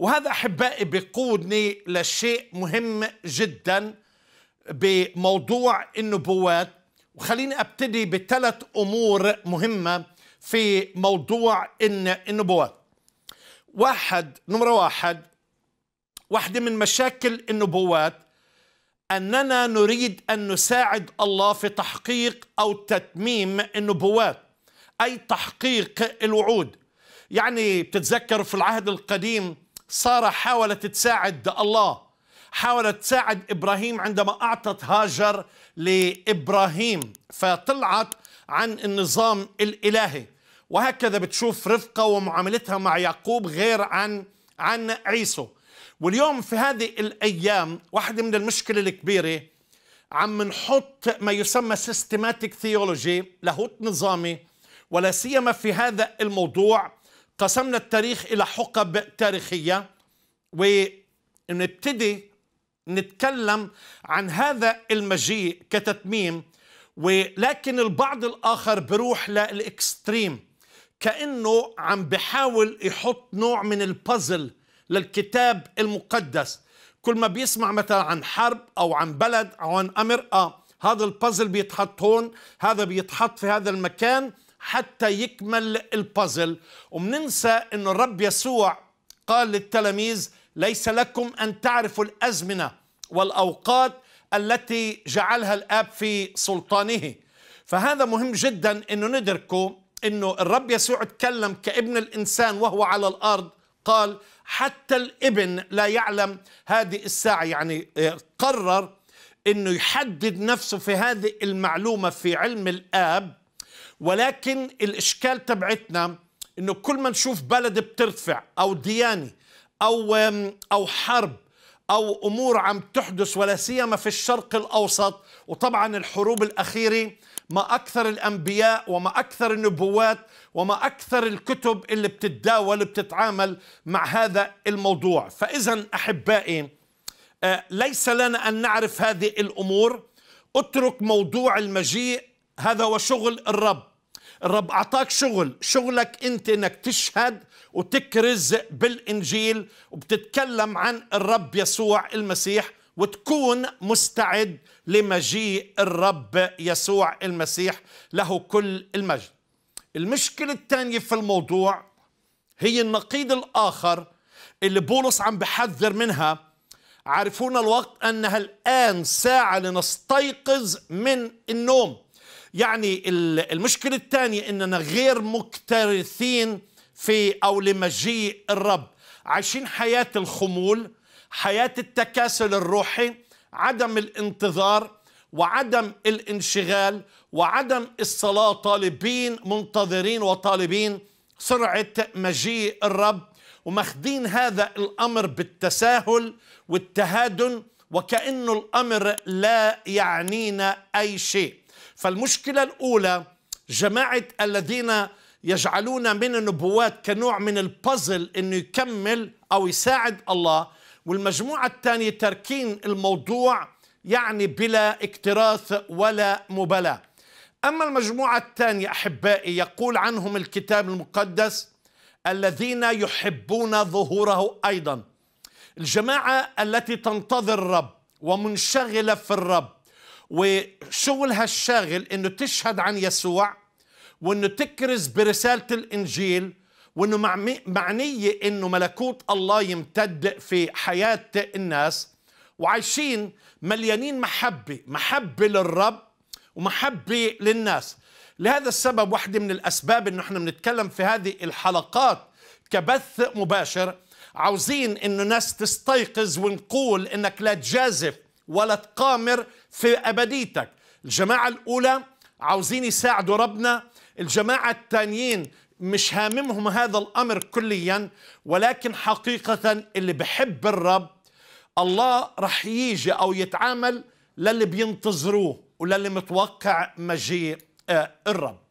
وهذا احبائي بيقودني لشيء مهم جدا بموضوع النبوات وخليني ابتدي بثلاث امور مهمه في موضوع النبوات واحد نمرة واحد واحدة من مشاكل النبوات أننا نريد أن نساعد الله في تحقيق أو تتميم النبوات أي تحقيق الوعود يعني بتتذكروا في العهد القديم سارة حاولت تساعد الله حاولت تساعد إبراهيم عندما أعطت هاجر لإبراهيم فطلعت عن النظام الإلهي وهكذا بتشوف رفقة ومعاملتها مع يعقوب غير عن عن عيسو واليوم في هذه الأيام واحدة من المشكلة الكبيرة عم نحط ما يسمى سيستماتيك ثيولوجي لاهوت نظامي ولا سيما في هذا الموضوع قسمنا التاريخ إلى حقب تاريخية ونبتدي نتكلم عن هذا المجيء كتتميم ولكن البعض الآخر بروح للإكستريم كأنه عم بحاول يحط نوع من البازل للكتاب المقدس كل ما بيسمع مثلا عن حرب أو عن بلد أو عن أمر آه هذا البازل بيتحط هون هذا بيتحط في هذا المكان حتى يكمل البازل ومننسى أن الرب يسوع قال للتلاميذ ليس لكم أن تعرفوا الأزمنة والأوقات التي جعلها الآب في سلطانه فهذا مهم جدا أنه ندركه أنه الرب يسوع تكلم كابن الإنسان وهو على الأرض قال حتى الابن لا يعلم هذه الساعة يعني آه، قرر أنه يحدد نفسه في هذه المعلومة في علم الآب ولكن الإشكال تبعتنا إنه كل ما نشوف بلد بترتفع أو ديانة أو أو حرب أو أمور عم تحدث ولا سيما في الشرق الأوسط وطبعا الحروب الأخيرة ما أكثر الأنبياء وما أكثر النبوات وما أكثر الكتب اللي بتتداول بتتعامل مع هذا الموضوع فإذا أحبائي آه، ليس لنا أن نعرف هذه الأمور اترك موضوع المجيء هذا وشغل الرب الرب أعطاك شغل شغلك أنت أنك تشهد وتكرز بالإنجيل وبتتكلم عن الرب يسوع المسيح وتكون مستعد لمجيء الرب يسوع المسيح له كل المجد المشكلة الثانية في الموضوع هي النقيض الآخر اللي بولس عم بحذر منها عارفون الوقت أنها الآن ساعة لنستيقظ من النوم يعني المشكلة الثانية إننا غير مكترثين في أو لمجيء الرب عايشين حياة الخمول حياة التكاسل الروحي عدم الانتظار وعدم الانشغال وعدم الصلاة طالبين منتظرين وطالبين سرعة مجيء الرب ومخدين هذا الأمر بالتساهل والتهادن وكأنه الأمر لا يعنينا أي شيء فالمشكلة الأولى جماعة الذين يجعلون من النبوات كنوع من البازل أنه يكمل أو يساعد الله والمجموعة الثانية تركين الموضوع يعني بلا اكتراث ولا مبالاة أما المجموعة الثانية أحبائي يقول عنهم الكتاب المقدس الذين يحبون ظهوره أيضا الجماعة التي تنتظر الرب ومنشغلة في الرب وشغلها الشاغل انه تشهد عن يسوع وانه تكرز برساله الانجيل وانه معنيه انه ملكوت الله يمتد في حياه الناس وعايشين مليانين محبه محبه للرب ومحبه للناس لهذا السبب واحده من الاسباب انه احنا بنتكلم في هذه الحلقات كبث مباشر عاوزين انه الناس تستيقظ ونقول انك لا تجازف ولا تقامر في أبديتك الجماعة الأولى عاوزين يساعدوا ربنا الجماعة التانيين مش هاممهم هذا الأمر كليا ولكن حقيقة اللي بحب الرب الله رح يجي أو يتعامل للي بينتظروه وللي متوقع مجيء آه، الرب